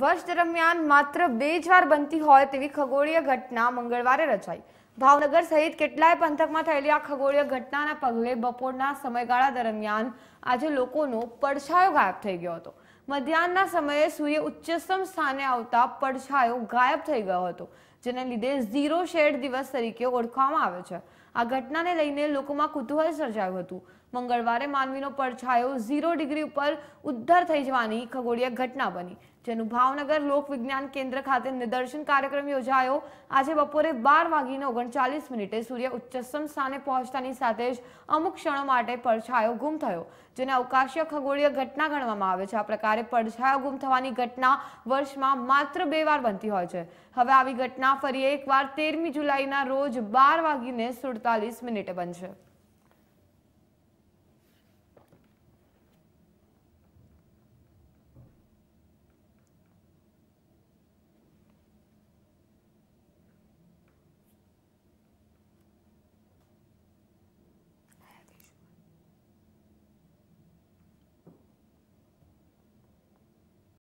વર્ષ દરમિયાન માત્ર બે જ વાર બનતી હોય તેવી ખગોળીય ઘટના મંગળવારે રચાઈ ભાવનગર સહિત કેટલાય પંથકમાં થયેલી આ ખગોળીય ઘટનાના પગલે બપોરના સમયગાળા દરમિયાન આજે લોકોનો પડછાયો ગાયબ થઈ ગયો હતો મધ્યાહનના સમયે સૂર્ય ઉચ્ચતમ સ્થાને આવતા પડછાયો ગાયબ થઈ ગયો હતો જેને લીધે ઝીરો શેડ દિવસ તરીકે ઓળખવામાં આવે છે આ ઘટનાને લઈને લોકોમાં કુતૂહલ સર્જાયું હતું મંગળવારે માનવીનો પડછાયો ઝીરો ડિગ્રી ઉપર ઉદ્ધાર થઈ જવાની ખગોળીય ઘટના બની જેનું ભાવનગર લોક વિજ્ઞાન કેન્દ્ર ખાતે નિદર્શન કાર્યક્રમ યોજાયો આજે બપોરે બાર વાગીને ઓગણચાલીસ મિનિટે સૂર્ય ઉચ્ચતમ સ્થાને પહોંચતાની સાથે જ અમુક ક્ષણો માટે પડછાયો ગુમ થયો જેને અવકાશીય ખગોળીય ઘટના ગણવામાં આવે છે આ પ્રકારે પડછાયો ગુમ થવાની ઘટના વર્ષમાં માત્ર બે વાર બનતી હોય છે હવે આવી ઘટના ફરી એકવાર તેરમી જુલાઈના રોજ બાર વાગીને સુડતાલીસ મિનિટે બનશે